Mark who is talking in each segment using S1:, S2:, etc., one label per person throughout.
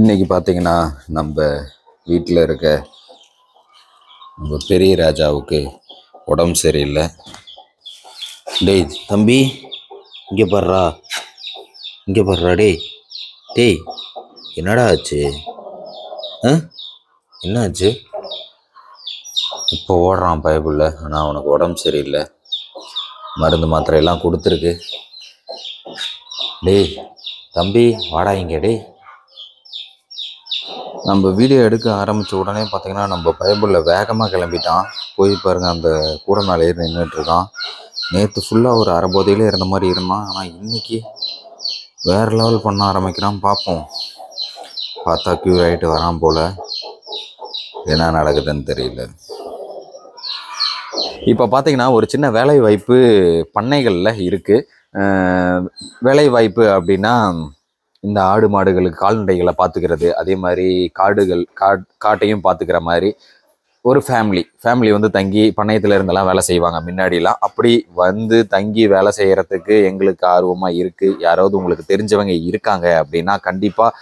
S1: இன்றைக்கி பார்த்திங்கன்னா நம்ம வீட்டில் இருக்க நம்ம பெரிய ராஜாவுக்கு உடம்பு சரியில்லை டேய் தம்பி இங்கே பாடுறா இங்கே பாடுறா டேய் டேய் என்னடா ஆச்சு ஆ என்ன ஆச்சு இப்போ ஓடுறான் பயப்புள்ள ஆனால் அவனுக்கு உடம்பு சரியில்லை மருந்து மாத்திரையெல்லாம் கொடுத்துருக்கு டேய் தம்பி வாடா இங்கே டேய் நம்ம வீடியோ எடுக்க ஆரம்பித்த உடனே பார்த்திங்கன்னா நம்ம பைபிளில் வேகமாக கிளம்பிட்டான் போய் பாருங்கள் அந்த கூட மேலே ஏறி நின்றுட்டுருக்கான் நேற்று ஃபுல்லாக ஒரு அரை போதையிலே இருந்த மாதிரி இருந்தான் ஆனால் இன்றைக்கி வேறு லெவல் பண்ண ஆரம்பிக்கிறான் பார்ப்போம் பார்த்தா க்யூர் ஆகிட்டு வரான் போல் என்ன நடக்குதுன்னு தெரியல இப்போ பார்த்திங்கன்னா ஒரு சின்ன வேலை வாய்ப்பு பண்ணைகளில் இருக்குது வேலை வாய்ப்பு அப்படின்னா இந்த ஆடு மாடுகளுக்கு கால்நடைகளை பார்த்துக்கிறது அதே மாதிரி காடுகள் காட் காட்டையும் பார்த்துக்கிற மாதிரி ஒரு ஃபேமிலி ஃபேமிலி வந்து தங்கி பண்ணையத்தில் இருந்தெல்லாம் வேலை செய்வாங்க முன்னாடிலாம் அப்படி வந்து தங்கி வேலை செய்கிறதுக்கு எங்களுக்கு ஆர்வமாக இருக்குது யாராவது உங்களுக்கு தெரிஞ்சவங்க இருக்காங்க அப்படின்னா கண்டிப்பாக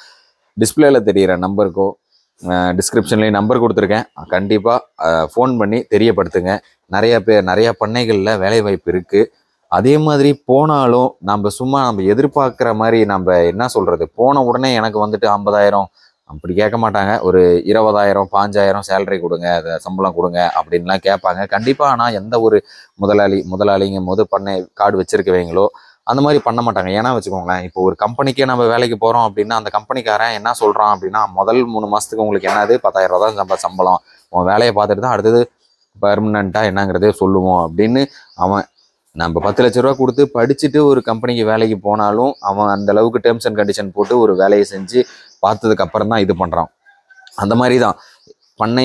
S1: டிஸ்பிளேல தெரிகிற நம்பருக்கோ டிஸ்கிரிப்ஷன்லேயும் நம்பர் கொடுத்துருக்கேன் கண்டிப்பாக ஃபோன் பண்ணி தெரியப்படுத்துங்க நிறையா பேர் நிறையா பண்ணைகளில் வேலைவாய்ப்பு இருக்குது அதே மாதிரி போனாலும் நம்ம சும்மா நம்ம எதிர்பார்க்குற மாதிரி நம்ம என்ன சொல்கிறது போன உடனே எனக்கு வந்துட்டு ஐம்பதாயிரம் அப்படி கேட்க மாட்டாங்க ஒரு இருபதாயிரம் பாஞ்சாயிரம் சேலரி கொடுங்க அதை சம்பளம் கொடுங்க அப்படின்லாம் கேட்பாங்க கண்டிப்பாக ஆனால் எந்த ஒரு முதலாளி முதலாளிங்கும் போது பண்ண கார்டு வச்சுருக்குவீங்களோ அந்த மாதிரி பண்ண மாட்டாங்க ஏன்னா வச்சுக்கோங்களேன் இப்போ ஒரு கம்பெனிக்கே நம்ம வேலைக்கு போகிறோம் அப்படின்னா அந்த கம்பெனிக்காரன் என்ன சொல்கிறான் அப்படின்னா முதல் மூணு மாதத்துக்கு உங்களுக்கு என்னது பத்தாயிரம் ரூபா தான் சம்பளம் உன் வேலையை பார்த்துட்டு தான் அடுத்தது பர்மனண்ட்டாக என்னங்கிறதே சொல்லுவோம் அப்படின்னு அவன் நம்ம பத்து லட்ச ரூபா கொடுத்து படிச்சுட்டு ஒரு கம்பெனிக்கு வேலைக்கு போனாலும் அவன் அந்த அளவுக்கு டேர்ம்ஸ் அண்ட் கண்டிஷன் போட்டு ஒரு வேலையை செஞ்சு பார்த்ததுக்கு அப்புறம் தான் இது பண்ணுறான் அந்த மாதிரி தான் பண்ணை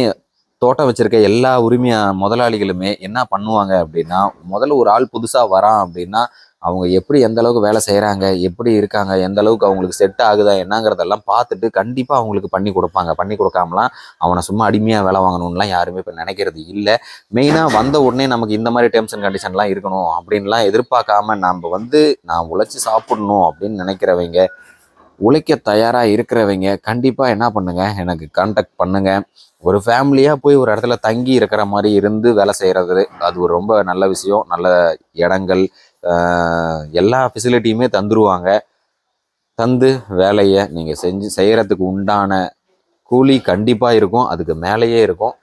S1: தோட்டம் வச்சுருக்க எல்லா உரிமையா முதலாளிகளுமே என்ன பண்ணுவாங்க அப்படின்னா முதல்ல ஒரு ஆள் புதுசாக வரான் அப்படின்னா அவங்க எப்படி எந்த அளவுக்கு வேலை செய்கிறாங்க எப்படி இருக்காங்க எந்த அளவுக்கு அவங்களுக்கு செட் ஆகுதா என்னங்கிறதெல்லாம் பார்த்துட்டு கண்டிப்பாக அவங்களுக்கு பண்ணி கொடுப்பாங்க பண்ணி கொடுக்காமலாம் அவனை சும்மா அடிமையாக வேலை வாங்கணும்லாம் யாருமே இப்போ நினைக்கிறது இல்லை மெயினாக வந்த உடனே நமக்கு இந்த மாதிரி டேர்ம்ஸ் அண்ட் கண்டிஷன்லாம் இருக்கணும் அப்படின்லாம் எதிர்பார்க்காம நம்ம வந்து நான் உழைச்சி சாப்பிடணும் அப்படின்னு நினைக்கிறவங்க உழைக்க தயாராக இருக்கிறவங்க கண்டிப்பாக என்ன பண்ணுங்கள் எனக்கு கான்டாக்ட் பண்ணுங்கள் ஒரு ஃபேமிலியாக போய் ஒரு இடத்துல தங்கி இருக்கிற மாதிரி இருந்து வேலை செய்கிறது அது ஒரு ரொம்ப நல்ல விஷயம் நல்ல இடங்கள் எல்லா ஃபெசிலிட்டியுமே தந்துருவாங்க தந்து வேலையை நீங்கள் செஞ்சு செய்கிறதுக்கு உண்டான கூலி கண்டிப்பாக இருக்கும் அதுக்கு மேலேயே இருக்கும்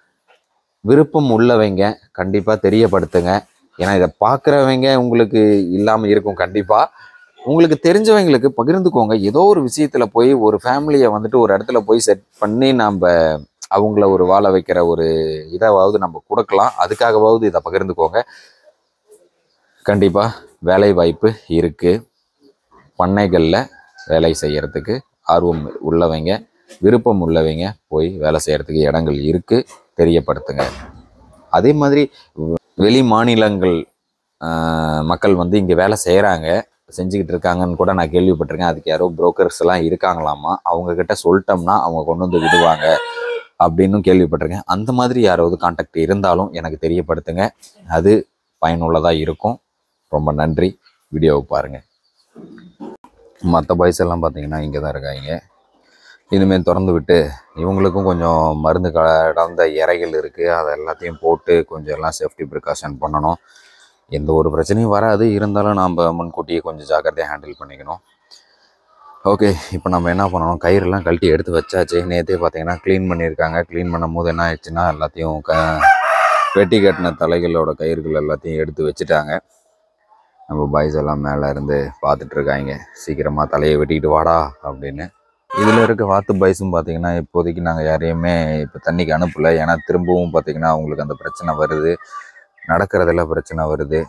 S1: விருப்பம் உள்ளவங்க கண்டிப்பாக தெரியப்படுத்துங்க ஏன்னா இதை பார்க்குறவங்க உங்களுக்கு இல்லாமல் இருக்கும் கண்டிப்பாக உங்களுக்கு தெரிஞ்சவங்களுக்கு பகிர்ந்துக்கோங்க ஏதோ ஒரு விஷயத்தில் போய் ஒரு ஃபேமிலியை வந்துட்டு ஒரு இடத்துல போய் செட் பண்ணி நாம் அவங்கள ஒரு வாழ வைக்கிற ஒரு இதாவது நம்ம கொடுக்கலாம் அதுக்காகவாவது இதை பகிர்ந்துக்கோங்க கண்டிப்பாக வேலை வாய்ப்பு இருக்குது பண்ணைகளில் வேலை செய்கிறதுக்கு ஆர்வம் உள்ளவங்க விருப்பம் உள்ளவங்க போய் வேலை செய்கிறதுக்கு இடங்கள் இருக்குது தெரியப்படுத்துங்க அதே மாதிரி வெளி மாநிலங்கள் மக்கள் வந்து இங்கே வேலை செய்கிறாங்க செஞ்சுக்கிட்டு இருக்காங்கன்னு கூட நான் கேள்விப்பட்டிருக்கேன் அதுக்கு யாரோ புரோக்கர்ஸ் எல்லாம் இருக்காங்களாமா அவங்கக்கிட்ட சொல்லிட்டோம்னா அவங்க கொண்டு வந்து விடுவாங்க அப்படின்னு கேள்விப்பட்டிருக்கேன் அந்த மாதிரி யாராவது கான்டாக்ட் இருந்தாலும் எனக்கு தெரியப்படுத்துங்க அது பயனுள்ளதாக இருக்கும் ரொம்ப நன்றி வீடியோவை பாருங்கள் மற்ற பாய்ஸ் எல்லாம் பார்த்தீங்கன்னா இங்கே தான் இருக்காங்க இனிமேல் திறந்து விட்டு இவங்களுக்கும் கொஞ்சம் மருந்து கடந்த இறைகள் இருக்குது அதை எல்லாத்தையும் போட்டு கொஞ்சம் எல்லாம் சேஃப்டி ப்ரிகாஷன் பண்ணணும் எந்த ஒரு பிரச்சனையும் வராது இருந்தாலும் நாம் முன்கூட்டியே கொஞ்சம் ஜாக்கிரதையாக ஹேண்டில் பண்ணிக்கணும் ஓகே இப்போ நம்ம என்ன பண்ணணும் கயிறுலாம் கழட்டி எடுத்து வச்சாச்சு நேற்றே பார்த்தீங்கன்னா க்ளீன் பண்ணியிருக்காங்க க்ளீன் பண்ணும் போது என்ன ஆயிடுச்சுன்னா எல்லாத்தையும் க வெட்டி கட்டின தலைகளோட கயிறுகள் எல்லாத்தையும் எடுத்து வச்சுட்டாங்க நம்ம பாய்ஸ் எல்லாம் மேலே இருந்து பார்த்துட்ருக்காங்க சீக்கிரமாக தலையை வெட்டிக்கிட்டு வாடா அப்படின்னு இதில் இருக்க வாத்து பாய்ஸும் பார்த்திங்கன்னா இப்போதைக்கு நாங்கள் யாரையுமே இப்போ தண்ணிக்கு அனுப்பலை ஏன்னா திரும்பவும் பார்த்திங்கன்னா அவங்களுக்கு அந்த பிரச்சனை வருது நடக்கிறதெல்லாம் பிரச்சனை வருது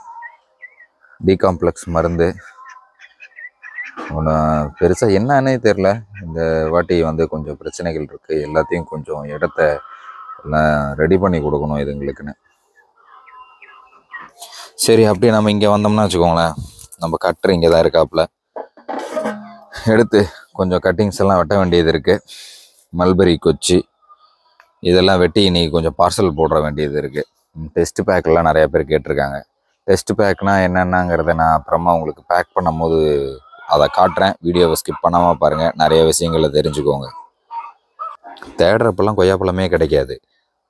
S1: டிகாம்ப்ளெக்ஸ் மருந்து ஒன்று பெருசாக என்னன்னே தெரில இந்த வாட்டி வந்து கொஞ்சம் பிரச்சனைகள் இருக்குது எல்லாத்தையும் கொஞ்சம் இடத்த ரெடி பண்ணி கொடுக்கணும் இதுங்களுக்குன்னு சரி அப்படியே நம்ம இங்கே வந்தோம்னா வச்சுக்கோங்களேன் நம்ம கட்டர் இங்கே தான் இருக்காப்புல எடுத்து கொஞ்சம் கட்டிங்ஸ் எல்லாம் வெட்ட வேண்டியது இருக்குது மல்பெரி கொச்சி இதெல்லாம் வெட்டி இன்றைக்கி கொஞ்சம் பார்சல் போடுற வேண்டியது இருக்குது டெஸ்ட் பேக்கெல்லாம் நிறையா பேர் கேட்டிருக்காங்க டெஸ்ட் பேக்னால் என்னென்னாங்கிறத நான் அப்புறமா உங்களுக்கு பேக் பண்ணும்போது அதை காட்டுறேன் வீடியோவை ஸ்கிப் பண்ணாமல் பாருங்கள் நிறைய விஷயங்களை தெரிஞ்சுக்கோங்க தேடுறப்பெல்லாம் கொய்யாப்பழமே கிடைக்காது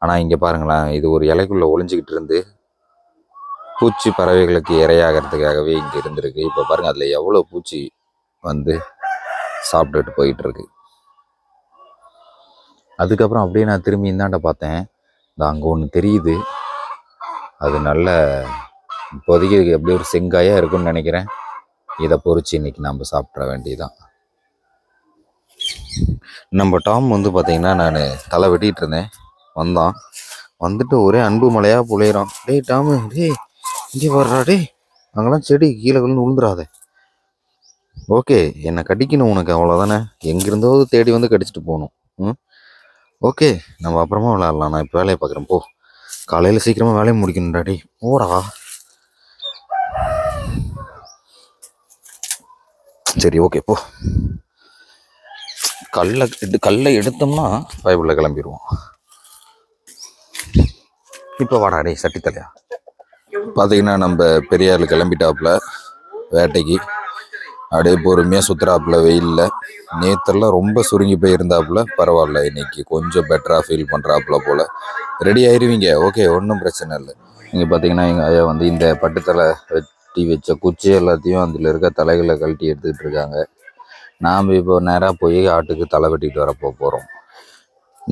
S1: ஆனால் இங்கே பாருங்களேன் இது ஒரு இலைக்குள்ளே ஒளிஞ்சிக்கிட்டு இருந்து பூச்சி பறவைகளுக்கு இரையாகிறதுக்காகவே இங்கே இருந்திருக்கு இப்போ பாருங்கள் அதில் எவ்வளோ பூச்சி வந்து சாப்பிட்டுட்டு போயிட்டுருக்கு அதுக்கப்புறம் அப்படியே நான் திரும்பி இந்தாண்ட பார்த்தேன் இந்த அங்கே ஒன்று தெரியுது அது நல்ல இப்போதைக்கு எப்படி ஒரு செங்காயாக இருக்கும்னு நினைக்கிறேன் இதை பொறிச்சு இன்றைக்கி நம்ம சாப்பிட்ற வேண்டியதான் நம்ம டாம் வந்து பார்த்திங்கன்னா நான் தலை வெட்டிகிட்டு இருந்தேன் வந்தான் வந்துட்டு ஒரே அன்பு மலையாக புழையிறான் டேய் டாமு டேய் இங்கே வர்றாடே அங்கெல்லாம் செடி கீழே விழுந்து விழுந்துடாத ஓகே என்னை கடிக்கணும் உனக்கு அவ்வளோதானே எங்கேருந்தோ தேடி வந்து கடிச்சிட்டு போகணும் ம் ஓகே நம்ம அப்புறமா விளாட்லாம் நான் இப்போ வேலையை பார்க்குறேன் போ காலையில் சீக்கிரமாக வேலையை முடிக்கணும்டாடி போடா சரி ஓகே போ கல்லை கல்லை எடுத்தோம்னா பைபிளில் கிளம்பிடுவோம் இப்போ வாடாடி சட்டித்தலையா பார்த்திங்கன்னா நம்ம பெரியாரில் கிளம்பிட்டாப்புல வேட்டைக்கு அப்படியே பொறுமையாக சுற்றுறாப்புல வெயிலில் நேற்றுலாம் ரொம்ப சுருங்கி போயிருந்தாப்புல பரவாயில்ல இன்றைக்கி கொஞ்சம் பெட்டராக ஃபீல் பண்ணுறாப்புல போல் ரெடி ஆயிடுவீங்க ஓகே ஒன்றும் பிரச்சனை இல்லை இங்கே பார்த்தீங்கன்னா எங்கள் ஐயா வந்து இந்த பட்டுத்தலை வெட்டி வச்ச குச்சி எல்லாத்தையும் அதில் இருக்க தலைகளை கழட்டி எடுத்துக்கிட்டு இருக்காங்க நாம் இப்போ நேராக போய் ஆட்டுக்கு தலை வெட்டிகிட்டு வரப்போ போகிறோம்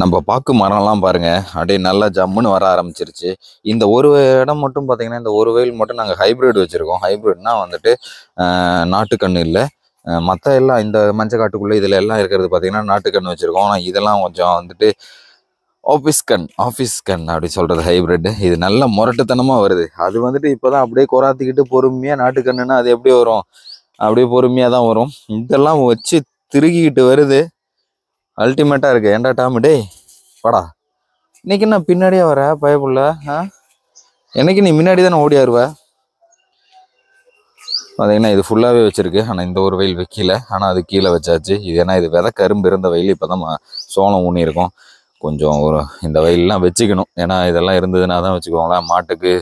S1: நம்ம பார்க்கும் மரம்லாம் பாருங்கள் அப்படியே நல்லா ஜம்முன்னு வர ஆரம்பிச்சிருச்சு இந்த ஒரு இடம் மட்டும் பார்த்திங்கன்னா இந்த ஒரு வயல் மட்டும் நாங்கள் ஹைப்ரிட் வச்சுருக்கோம் ஹைப்ரிட்னா வந்துட்டு நாட்டுக்கண்ணு இல்லை மற்ற எல்லாம் இந்த காட்டுக்குள்ளே இதில் எல்லாம் இருக்கிறது பார்த்திங்கன்னா நாட்டுக்கண்ணு வச்சுருக்கோம் ஆனால் இதெல்லாம் கொஞ்சம் வந்துட்டு ஆஃபீஸ் கண் ஆஃபீஸ் கண் அப்படி சொல்கிறது ஹைப்ரிட்டு இது நல்ல முரட்டுத்தனமாக வருது அது வந்துட்டு இப்போ தான் அப்படியே குறாத்திக்கிட்டு பொறுமையாக நாட்டுக்கண்ணுன்னா அது எப்படி வரும் அப்படியே பொறுமையாக தான் வரும் இதெல்லாம் வச்சு திருகிக்கிட்டு வருது அல்டிமேட்டாக இருக்குது ஏன்டா டாமு டேய் படா இன்னைக்கு என்ன பின்னாடியே வர பயப்புள்ள ஆ என்னைக்கு நீ முன்னாடி தானே ஓடி ஆறுவ பார்த்தீங்கன்னா இது ஃபுல்லாகவே வச்சுருக்கு ஆனால் இந்த ஒரு வயல் வைக்கல ஆனால் அது கீழே வச்சாச்சு இது ஏன்னா இது விதை கரும்பு இருந்த வயல் இப்போ தான் சோளம் ஊனியிருக்கோம் கொஞ்சம் ஒரு இந்த வயல்லாம் வச்சுக்கணும் ஏன்னா இதெல்லாம் இருந்ததுன்னா தான் வச்சுக்கோங்களேன் மாட்டுக்கு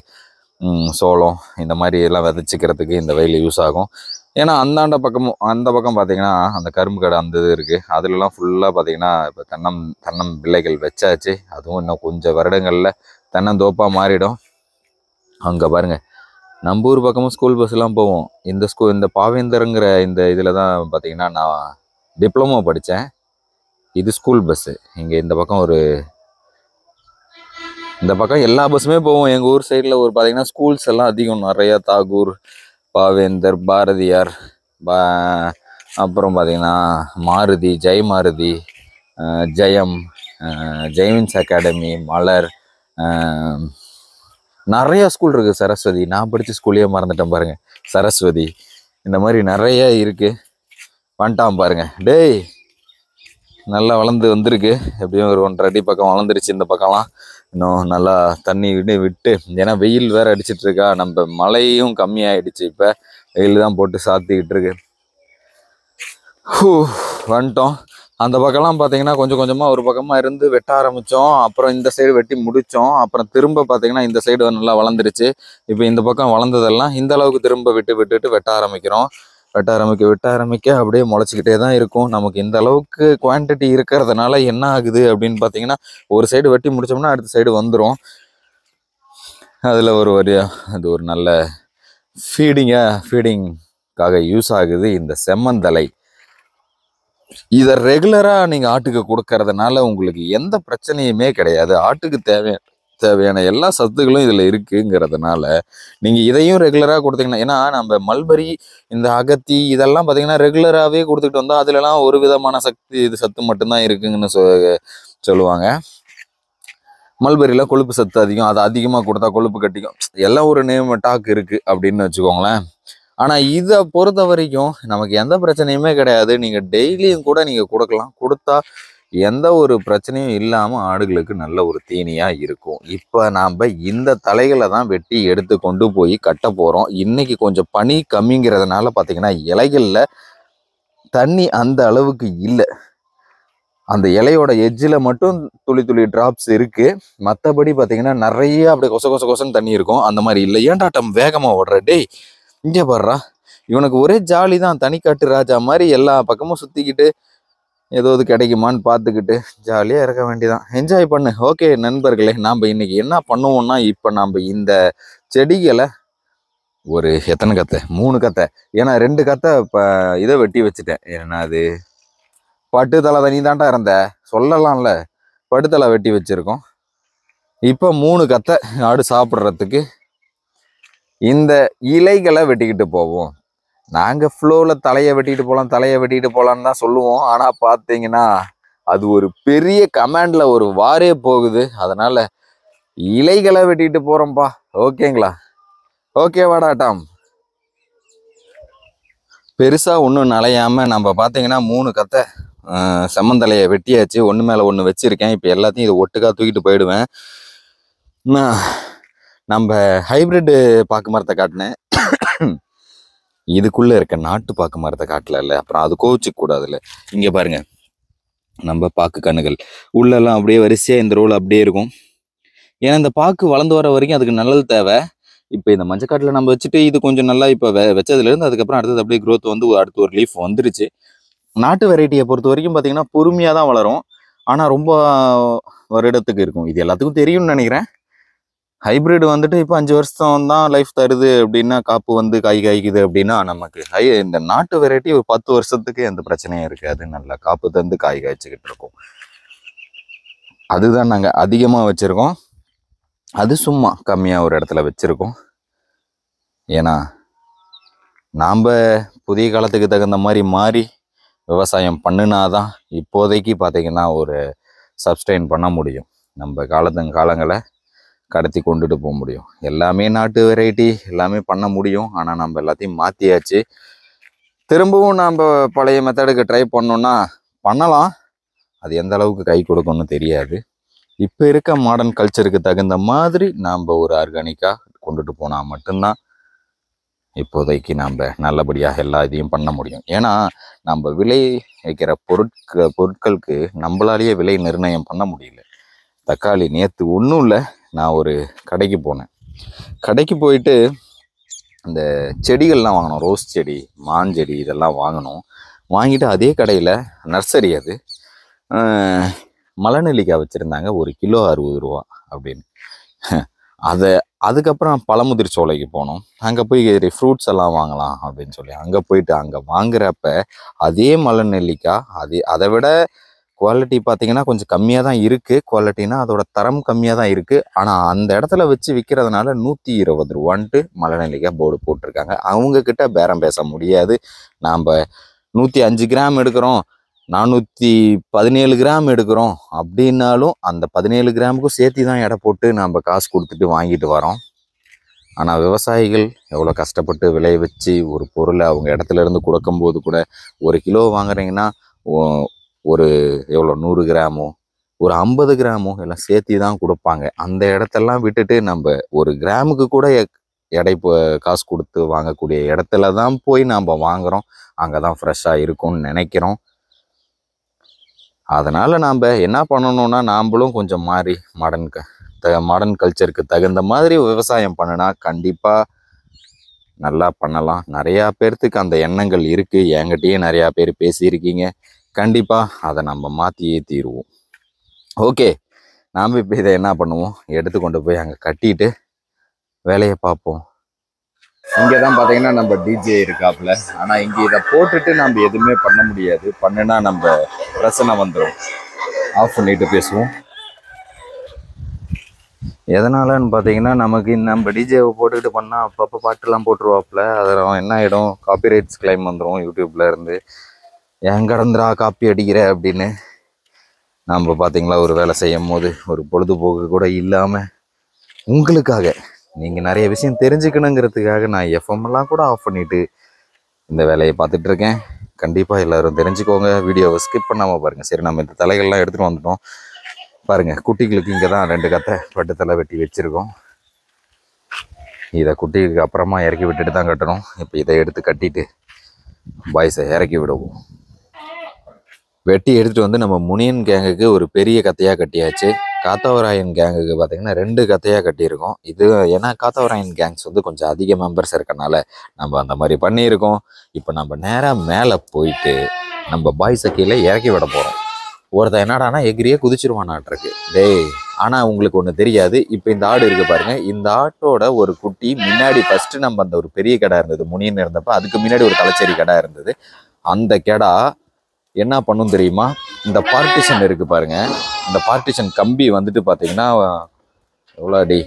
S1: சோளம் இந்த மாதிரி எல்லாம் விதைச்சிக்கிறதுக்கு இந்த வயல் யூஸ் ஆகும் ஏன்னா அந்தாண்ட பக்கமும் அந்த பக்கம் பார்த்தீங்கன்னா அந்த கரும்பு கடை அந்த இது இருக்குது அதுலலாம் ஃபுல்லாக பார்த்தீங்கன்னா இப்போ தென்னம் தென்னம் பிள்ளைகள் வச்சாச்சு அதுவும் இன்னும் கொஞ்சம் வருடங்களில் தென்னந்தோப்பாக மாறிடும் அங்கே பாருங்கள் நம்ம ஊர் பக்கமும் ஸ்கூல் பஸ்லாம் போவோம் இந்த ஸ்கூ இந்த பாவேந்தருங்கிற இந்த இதில் தான் பார்த்தீங்கன்னா நான் டிப்ளமோ படித்தேன் இது ஸ்கூல் பஸ்ஸு இங்கே இந்த பக்கம் ஒரு இந்த பக்கம் எல்லா பஸ்ஸுமே போவோம் எங்கள் ஊர் சைடில் ஒரு பார்த்தீங்கன்னா ஸ்கூல்ஸ் எல்லாம் அதிகம் நிறையா தாகூர் பாவேந்தர் பாரதியார் பா அப்புறம் பார்த்திங்கன்னா மாருதி ஜெய் மாருதி ஜெயம் ஜெய்மின்ஸ் அகாடமி மலர் நிறைய ஸ்கூல் இருக்குது சரஸ்வதி நான் படித்த ஸ்கூல்லையே மறந்துட்டேன் பாருங்கள் சரஸ்வதி இந்த மாதிரி நிறைய இருக்குது வந்துட்டான் பாருங்கள் டேய் நல்லா வளர்ந்து வந்திருக்கு எப்படியும் ஒரு ஒன்றரை அடி பக்கம் வளர்ந்துருச்சு இந்த பக்கம்லாம் இன்னும் நல்லா தண்ணி விட்டு விட்டு ஏன்னா வெயில் வேறு அடிச்சிட்ருக்கா நம்ம மழையும் கம்மியாயிடுச்சு இப்போ வெயில் தான் போட்டு சாத்திக்கிட்டு இருக்கு ஹூ வந்துட்டோம் அந்த பக்கம்லாம் பார்த்தீங்கன்னா கொஞ்சம் கொஞ்சமாக ஒரு பக்கமாக இருந்து வெட்ட ஆரம்பித்தோம் அப்புறம் இந்த சைடு வெட்டி முடித்தோம் அப்புறம் திரும்ப பார்த்தீங்கன்னா இந்த சைடு நல்லா வளர்ந்துருச்சு இப்போ இந்த பக்கம் வளர்ந்ததெல்லாம் இந்த அளவுக்கு திரும்ப விட்டு விட்டுட்டு வெட்ட ஆரம்பிக்கிறோம் வெட்ட ஆரம்பிக்க வெட்ட ஆரம்பிக்க அப்படியே முளைச்சிக்கிட்டே தான் இருக்கும் நமக்கு இந்த அளவுக்கு குவான்டிட்டி இருக்கிறதுனால என்ன ஆகுது அப்படின்னு பார்த்தீங்கன்னா ஒரு சைடு வெட்டி முடித்தோம்னா அடுத்த சைடு வந்துடும் அதில் ஒரு வரியா அது ஒரு நல்ல ஃபீடிங்காக ஃபீடிங்காக யூஸ் ஆகுது இந்த செம்மந்தலை இதை ரெகுலராக நீங்கள் ஆட்டுக்கு கொடுக்கறதுனால உங்களுக்கு எந்த பிரச்சனையுமே கிடையாது ஆட்டுக்கு தேவையான தேவையான எல்லா சத்துக்களும் இதில் இருக்குங்கிறதுனால நீங்கள் இதையும் ரெகுலராக கொடுத்தீங்கன்னா ஏன்னா நம்ம மல்பரி இந்த அகத்தி இதெல்லாம் பார்த்தீங்கன்னா ரெகுலராகவே கொடுத்துட்டு வந்தால் அதுலலாம் ஒரு விதமான சக்தி இது சத்து மட்டும்தான் இருக்குங்கன்னு சொ சொல்லுவாங்க மல்பெரியில் கொழுப்பு சத்து அதிகம் அதை அதிகமாக கொடுத்தா கொழுப்பு கட்டிக்கும் எல்லாம் ஒரு நேம் டாக் இருக்குது அப்படின்னு வச்சுக்கோங்களேன் ஆனால் இதை பொறுத்த வரைக்கும் நமக்கு எந்த பிரச்சனையுமே கிடையாது நீங்கள் டெய்லியும் கூட நீங்கள் கொடுக்கலாம் கொடுத்தா எந்த ஒரு பிரச்சனையும் இல்லாமல் ஆடுகளுக்கு நல்ல ஒரு தீனியாக இருக்கும் இப்போ நாம் இந்த தலைகளை தான் வெட்டி எடுத்து கொண்டு போய் கட்ட போகிறோம் இன்றைக்கி கொஞ்சம் பனி கம்மிங்கிறதுனால பார்த்திங்கன்னா இலைகளில் தண்ணி அந்த அளவுக்கு இல்லை அந்த இலையோட எஜ்ஜில் மட்டும் துளி துளி ட்ராப்ஸ் இருக்குது மற்றபடி பார்த்தீங்கன்னா நிறைய அப்படி கொச கொச கொசன்னு தண்ணி இருக்கும் அந்த மாதிரி இல்லை ஏன்டா வேகமாக ஓடுற டேய் இங்கே பாடுறா இவனுக்கு ஒரே ஜாலி தான் தனி காட்டு ராஜா மாதிரி எல்லா பக்கமும் சுற்றிக்கிட்டு ஏதாவது கிடைக்குமான்னு பார்த்துக்கிட்டு ஜாலியாக இருக்க வேண்டியதான் என்ஜாய் பண்ணு ஓகே நண்பர்களே நாம் இன்றைக்கி என்ன பண்ணுவோம்னா இப்போ நாம் இந்த செடிகளை ஒரு எத்தனை கத்தை மூணு கத்தை ஏன்னா ரெண்டு கத்தை இப்போ இதை வெட்டி வச்சுட்டேன் ஏன்னா அது பட்டு தலை தனி தாண்டா இருந்த சொல்லலாம்ல பட்டுத்தலை வெட்டி வச்சுருக்கோம் இப்போ மூணு கத்தை ஆடு சாப்பிட்றதுக்கு இந்த இலைகளை வெட்டிக்கிட்டு போவோம் நாங்கள் ஃப்ளோவில் தலையை வெட்டிட்டு போகலாம் தலையை வெட்டிட்டு போகலான்னு தான் சொல்லுவோம் ஆனால் பார்த்தீங்கன்னா அது ஒரு பெரிய கமாண்டில் ஒரு வாரே போகுது அதனால் இலைகளை வெட்டிட்டு போகிறோம்ப்பா ஓகேங்களா ஓகேவாடா டாம் பெருசாக ஒன்றும் நலையாமல் நம்ம பார்த்தீங்கன்னா மூணு கத்தை செம்மந்தலையை வெட்டியாச்சு ஒன்று மேலே ஒன்று வச்சுருக்கேன் இப்போ எல்லாத்தையும் இதை ஒட்டுக்காக தூக்கிட்டு போயிடுவேன் நம்ம ஹைப்ரிட்டு பாக்குமரத்தை மரத்தை காட்டினேன் இதுக்குள்ளே இருக்க நாட்டு பாக்கு மரத்தை காட்டல அப்புறம் அது கோவிச்சிக்கூடாதுல்ல இங்க பாருங்கள் நம்ம பாக்கு கண்ணுகள் உள்ளெல்லாம் அப்படியே வரிசையாக இந்த ரோல் அப்படியே இருக்கும் ஏன்னா இந்த பாக்கு வளர்ந்து வர வரைக்கும் அதுக்கு நல்லது தேவை இப்போ இந்த மஞ்சக்காட்டில் நம்ம வச்சுட்டு இது கொஞ்சம் நல்லா இப்போ வெ வச்சதுலேருந்து அதுக்கப்புறம் அடுத்தது அப்படியே க்ரோத் வந்து அடுத்து ஒரு லீஃப் வந்துருச்சு நாட்டு வெரைட்டியை பொறுத்த வரைக்கும் பார்த்தீங்கன்னா பொறுமையாக தான் வளரும் ஆனால் ரொம்ப வருடத்துக்கு இருக்கும் இது எல்லாத்துக்கும் தெரியும்னு நினைக்கிறேன் ஹைபிரிட் வந்துட்டு இப்போ அஞ்சு வருஷம் தான் லைஃப் தருது அப்படின்னா காப்பு வந்து காய் காய்க்குது அப்படின்னா நமக்கு ஹை இந்த நாட்டு வெரைட்டி ஒரு பத்து வருஷத்துக்கு எந்த பிரச்சனையும் இருக்காது நல்லா காப்பு தந்து காய் காய்ச்சிக்கிட்டு இருக்கோம் அதுதான் நாங்கள் அதிகமாக வச்சுருக்கோம் அது சும்மா கம்மியாக ஒரு இடத்துல வச்சுருக்கோம் ஏன்னா நாம் புதிய காலத்துக்கு தகுந்த மாதிரி மாறி விவசாயம் தான் இப்போதைக்கு பார்த்திங்கன்னா ஒரு சப்ஸ்டெயின் பண்ண முடியும் நம்ம காலத்து காலங்களை கடத்தி கொண்டுட்டு போக முடியும் எல்லாமே நாட்டு வெரைட்டி எல்லாமே பண்ண முடியும் ஆனால் நம்ம எல்லாத்தையும் மாற்றியாச்சு திரும்பவும் நாம் பழைய மெத்தடுக்கு ட்ரை பண்ணோன்னா பண்ணலாம் அது எந்த அளவுக்கு கை கொடுக்கணும்னு தெரியாது இப்போ இருக்க மாடர்ன் கல்ச்சருக்கு தகுந்த மாதிரி நாம் ஒரு ஆர்கானிக்காக கொண்டுட்டு போனால் மட்டும்தான் இப்போதைக்கு நாம் நல்லபடியாக எல்லா இதையும் பண்ண முடியும் ஏன்னா நம்ம விலை வைக்கிற பொருட்க பொருட்களுக்கு நம்மளாலேயே விலை நிர்ணயம் பண்ண முடியல தக்காளி நேற்று ஒன்றும் இல்லை நான் ஒரு கடைக்கு போனேன் கடைக்கு போயிட்டு அந்த செடிகள்லாம் வாங்கினோம் ரோஸ் செடி மாஞ்செடி இதெல்லாம் வாங்கினோம் வாங்கிட்டு அதே கடையில் நர்சரி அது மலநெல்லிக்காய் வச்சுருந்தாங்க ஒரு கிலோ அறுபது ரூபா அப்படின்னு அதை அதுக்கப்புறம் பழமுதிர் சோலைக்கு போனோம் அங்கே போய் ஃப்ரூட்ஸ் எல்லாம் வாங்கலாம் அப்படின்னு சொல்லி அங்கே போயிட்டு அங்கே வாங்குறப்ப அதே மலை நெல்லிக்காய் அதே அதை விட குவாலிட்டி பார்த்தீங்கன்னா கொஞ்சம் கம்மியாக தான் இருக்குது குவாலிட்டினா அதோட தரம் கம்மியாக தான் இருக்குது ஆனால் அந்த இடத்துல வச்சு விற்கிறதுனால நூற்றி இருபது ரூபான்ட்டு மலநிலைக்காக போர்டு போட்டிருக்காங்க அவங்கக்கிட்ட பேரம் பேச முடியாது நாம் நூற்றி அஞ்சு கிராம் எடுக்கிறோம் நானூற்றி பதினேழு கிராம் எடுக்கிறோம் அப்படின்னாலும் அந்த பதினேழு கிராமுக்கும் சேர்த்து தான் எடை போட்டு நாம் காசு கொடுத்துட்டு வாங்கிட்டு வரோம் ஆனால் விவசாயிகள் எவ்வளோ கஷ்டப்பட்டு விளைய வச்சு ஒரு பொருளை அவங்க இடத்துல இருந்து கொடுக்கும்போது கூட ஒரு கிலோ வாங்குறீங்கன்னா ஒரு எவ்வளோ நூறு கிராமோ ஒரு ஐம்பது கிராமோ எல்லாம் சேர்த்தி தான் கொடுப்பாங்க அந்த இடத்தெல்லாம் விட்டுட்டு நம்ம ஒரு கிராமுக்கு கூட எடை காசு கொடுத்து வாங்கக்கூடிய இடத்துல தான் போய் நாம் வாங்குகிறோம் அங்கே தான் ஃப்ரெஷ்ஷாக இருக்கும்னு நினைக்கிறோம் அதனால் நாம் என்ன பண்ணணும்னா நாம்ளும் கொஞ்சம் மாறி மாடர்ன் க த மாடர்ன் கல்ச்சருக்கு தகுந்த மாதிரி விவசாயம் பண்ணினா கண்டிப்பாக நல்லா பண்ணலாம் நிறையா பேர்த்துக்கு அந்த எண்ணங்கள் இருக்குது என்கிட்டயே நிறையா பேர் பேசியிருக்கீங்க கண்டிப்பாக அதை நம்ம மாற்றியே தீருவோம் ஓகே நாம் இப்போ இதை என்ன பண்ணுவோம் எடுத்து கொண்டு போய் அங்கே கட்டிட்டு வேலையை பார்ப்போம் இங்கே தான் பார்த்தீங்கன்னா நம்ம டிஜே இருக்காப்புல ஆனால் இங்கே இதை போட்டுட்டு நம்ம எதுவுமே பண்ண முடியாது பண்ணுனா நம்ம பிரச்சனை வந்துடும் ஆஃப் பண்ணிட்டு பேசுவோம் எதனாலன்னு பார்த்தீங்கன்னா நமக்கு நம்ம டிஜேவை போட்டுக்கிட்டு பண்ணால் அப்பப்போ பாட்டுலாம் போட்டுருவாப்புல அதில் என்ன ஆகிடும் காப்பிரைட்ஸ் கிளைம் வந்துடும் யூடியூப்லேருந்து ஏன் கடந்துடா காப்பி அடிக்கிற அப்படின்னு நாம் பார்த்தீங்களா ஒரு வேலை செய்யும் போது ஒரு பொழுதுபோக்கு கூட இல்லாமல் உங்களுக்காக நீங்கள் நிறைய விஷயம் தெரிஞ்சுக்கணுங்கிறதுக்காக நான் எஃப்எம்லாம் கூட ஆஃப் பண்ணிவிட்டு இந்த வேலையை பார்த்துட்டு இருக்கேன் கண்டிப்பாக எல்லோரும் தெரிஞ்சுக்கோங்க வீடியோவை ஸ்கிப் பண்ணாமல் பாருங்கள் சரி நம்ம இந்த தலைகள்லாம் எடுத்துகிட்டு வந்துட்டோம் பாருங்கள் குட்டிகளுக்கு இங்கே தான் ரெண்டு கத்தை பட்டு தலை வெட்டி வச்சுருக்கோம் இதை குட்டிகளுக்கு அப்புறமா இறக்கி விட்டுட்டு தான் கட்டணும் இப்போ இதை எடுத்து கட்டிட்டு பாய்ஸை இறக்கி விடுவோம் வெட்டி எடுத்துகிட்டு வந்து நம்ம முனியன் கேங்குக்கு ஒரு பெரிய கத்தையாக கட்டியாச்சு காத்தவராயன் கேங்குக்கு பார்த்திங்கன்னா ரெண்டு கத்தையாக கட்டியிருக்கோம் இது ஏன்னா காத்தவராயன் கேங்ஸ் வந்து கொஞ்சம் அதிக மெம்பர்ஸ் இருக்கனால நம்ம அந்த மாதிரி பண்ணியிருக்கோம் இப்போ நம்ம நேராக மேலே போயிட்டு நம்ம பாய் சக்கியில் இறக்கி விட போகிறோம் ஒருத்தன் என்னடானா எகிரியே குதிச்சிருவானாட்ருக்கு டேய் ஆனால் உங்களுக்கு ஒன்று தெரியாது இப்போ இந்த ஆடு இருக்குது பாருங்கள் இந்த ஆட்டோட ஒரு குட்டி முன்னாடி ஃபஸ்ட்டு நம்ம அந்த ஒரு பெரிய கடை இருந்தது முனியன் இருந்தப்போ அதுக்கு முன்னாடி ஒரு தலைச்சேரி கடை இருந்தது அந்த கெடா என்ன பண்ணும் தெரியுமா இந்த பார்ட்டிஷன் இருக்குது பாருங்கள் இந்த பார்ட்டிஷன் கம்பி வந்துட்டு பார்த்தீங்கன்னா எவ்வளோ அடி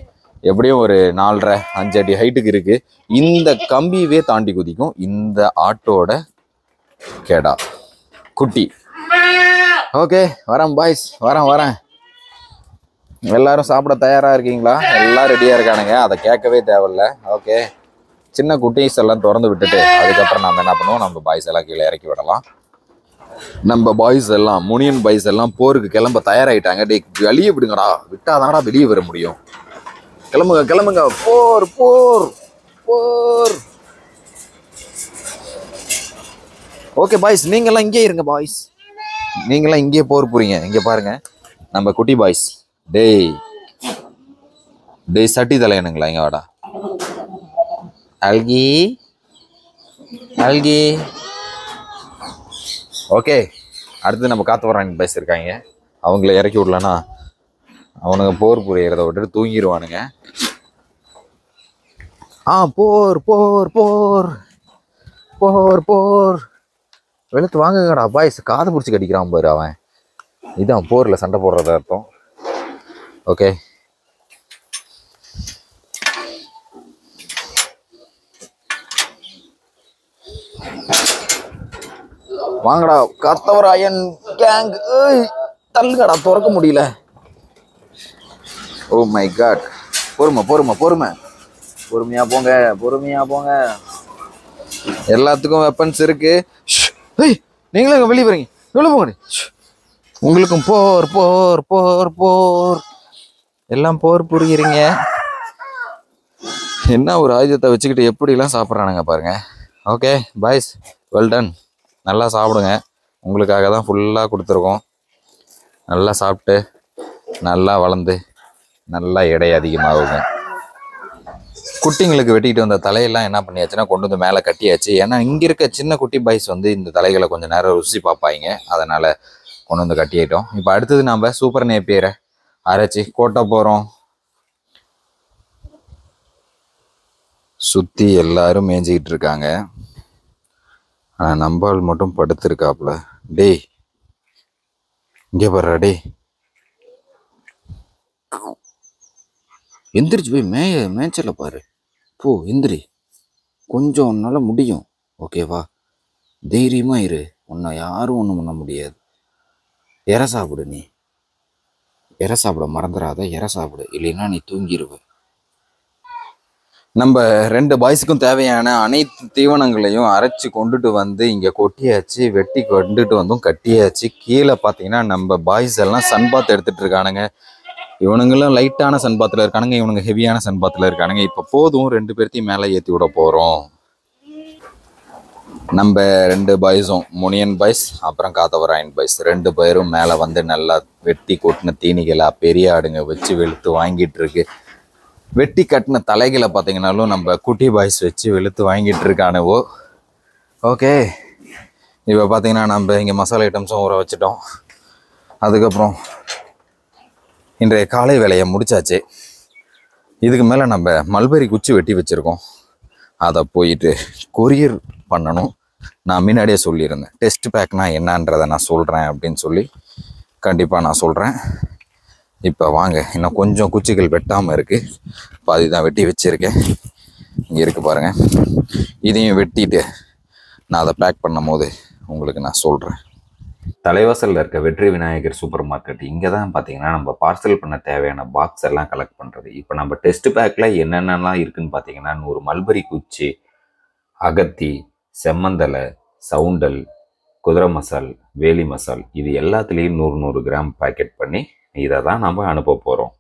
S1: எப்படியும் ஒரு நாலரை அஞ்சு அடி ஹைட்டுக்கு இருக்குது இந்த கம்பியவே தாண்டி குதிக்கும் இந்த ஆட்டோட கேடா குட்டி ஓகே வரேன் பாய்ஸ் வரேன் வரேன் எல்லாரும் சாப்பிட தயாராக இருக்கீங்களா எல்லாம் ரெடியாக இருக்கானுங்க அதை கேட்கவே தேவையில்ல ஓகே சின்ன குட்டீஸ் எல்லாம் திறந்து விட்டுட்டு அதுக்கப்புறம் நம்ம என்ன பண்ணுவோம் நம்ம பாய்ஸ் எல்லாம் கீழே இறக்கி விடலாம் நம்ம பாய்ஸ் எல்லாம் முனியன் பாய்ஸ் எல்லாம் போருக்கு கிளம்ப தயாராகிட்டாங்க டே வெளியே விடுங்கடா விட்டாதானடா வெளியே வர முடியும் கிளம்புங்க கிளம்புங்க போர் போர் போர் ஓகே பாய்ஸ் நீங்கள்லாம் இங்கே இருங்க பாய்ஸ் நீங்களாம் இங்கேயே போர் புரியுங்க இங்கே பாருங்க நம்ம குட்டி பாய்ஸ் டேய் டேய் சட்டி தலையணுங்களா இங்கே வாடா அல்கி அல்கி ஓகே அடுத்து நம்ம காத்தவராணி பஸ் இருக்காங்க அவங்கள இறக்கி விடலன்னா அவனுங்க போர் புரியறத விட்டுட்டு தூங்கிடுவானுங்க ஆ போர் போர் போர் போர் போர் வெளுத்து வாங்குங்கடா பாய்ஸ் காதை பிடிச்சி கடிக்கிறான் பாரு அவன் இதான் போரில் சண்டை போடுறத அர்த்தம் ஓகே வாங்கடா கத்தவர் அயன் கேங் தள்ளுங்கடா திறக்க முடியல ஓ மை காட் பொறுமை பொறுமை பொறுமை பொறுமையாக போங்க பொறுமையாக போங்க எல்லாத்துக்கும் வெப்பன்ஸ் இருக்கு நீங்களும் வெளியே வரீங்க எவ்வளவு போங்க உங்களுக்கும் போர் போர் போர் போர் எல்லாம் போர் புரியுறீங்க என்ன ஒரு ஆயுதத்தை வச்சுக்கிட்டு எப்படிலாம் சாப்பிட்றானுங்க பாருங்கள் ஓகே பாய்ஸ் வெல் டன் நல்லா சாப்பிடுங்க உங்களுக்காக தான் ஃபுல்லாக கொடுத்துருக்கோம் நல்லா சாப்பிட்டு நல்லா வளர்ந்து நல்லா எடை அதிகமாகுங்க குட்டிங்களுக்கு வெட்டிக்கிட்டு வந்த தலையெல்லாம் என்ன பண்ணியாச்சுன்னா கொண்டு வந்து மேலே கட்டியாச்சு ஏன்னா இங்கே இருக்க சின்ன குட்டி பாய்ஸ் வந்து இந்த தலைகளை கொஞ்சம் நேரம் ருசி பார்ப்பாங்க அதனால் கொண்டு வந்து கட்டிட்டோம் இப்போ அடுத்தது நம்ம சூப்பர் நேப்பியரை அரைச்சி கோட்டை போகிறோம் சுற்றி எல்லாரும் மேய்ஞ்சிக்கிட்டு இருக்காங்க ஆனால் நம்பால் மட்டும் படுத்துருக்காப்புல டேய் இங்கே பாரு டேய் எந்திரிச்சு போய் மேய மேய்ச்சல பாரு போ எந்திரி கொஞ்சம் உன்னால் முடியும் ஓகேவா தைரியமாக இரு உன்னை யாரும் ஒன்றும் பண்ண முடியாது இற சாப்பிடு நீ இற சாப்பிட மறந்துடாத இற சாப்பிடு இல்லைன்னா நீ தூங்கிடுவேன் நம்ம ரெண்டு பாய்ஸுக்கும் தேவையான அனைத்து தீவனங்களையும் அரைச்சி கொண்டுட்டு வந்து இங்கே கொட்டியாச்சு வெட்டி கொண்டுட்டு வந்தும் கட்டியாச்சு கீழே பார்த்தீங்கன்னா நம்ம பாய்ஸ் எல்லாம் சன்பாத் எடுத்துகிட்டு இருக்கானுங்க இவனுங்களும் லைட்டான சன்பாத்தில் இருக்கானுங்க இவனுங்க ஹெவியான சன்பாத்தில் இருக்கானுங்க இப்போ போதும் ரெண்டு பேர்த்தையும் மேலே ஏற்றி விட போகிறோம் நம்ம ரெண்டு பாய்ஸும் முனியன் பாய்ஸ் அப்புறம் காத்தவராயன் பாய்ஸ் ரெண்டு பேரும் மேலே வந்து நல்லா வெட்டி கொட்டின தீனிகளாக பெரிய ஆடுங்க வச்சு வெளுத்து வாங்கிட்டு இருக்கு வெட்டி கட்டின தலைகளை பார்த்தீங்கன்னாலும் நம்ம குட்டி பாய்ஸ் வச்சு வெளுத்து வாங்கிட்டு இருக்கானுவோ ஓகே இப்போ பார்த்தீங்கன்னா நம்ம இங்கே மசாலா ஐட்டம்ஸும் ஊற வச்சுட்டோம் அதுக்கப்புறம் இன்றைய காலை வேலையை முடித்தாச்சு இதுக்கு மேலே நம்ம மல்பெரி குச்சி வெட்டி வச்சுருக்கோம் அதை போயிட்டு கொரியர் பண்ணணும் நான் முன்னாடியே சொல்லியிருந்தேன் டெஸ்ட் பேக்னால் என்னன்றதை நான் சொல்கிறேன் அப்படின்னு சொல்லி கண்டிப்பாக நான் சொல்கிறேன் இப்போ வாங்க இன்னும் கொஞ்சம் குச்சிகள் வெட்டாமல் இருக்குது பாதி தான் வெட்டி வச்சுருக்கேன் இங்கே இருக்குது பாருங்கள் இதையும் வெட்டிட்டு நான் அதை பேக் பண்ணும் போது உங்களுக்கு நான் சொல்கிறேன் தலைவாசலில் இருக்க வெற்றி விநாயகர் சூப்பர் மார்க்கெட் இங்கே தான் பார்த்தீங்கன்னா நம்ம பார்சல் பண்ண தேவையான பாக்ஸ் எல்லாம் கலெக்ட் பண்ணுறது இப்போ நம்ம டெஸ்ட் பேக்கில் என்னென்னலாம் இருக்குதுன்னு பார்த்தீங்கன்னா நூறு மல்பரி குச்சி அகத்தி செம்மந்தலை சவுண்டல் குதிரை மசால் வேலி மசால் இது எல்லாத்துலேயும் நூறு நூறு கிராம் பேக்கெட் பண்ணி இதை தான் நம்ம அனுப்ப போகிறோம்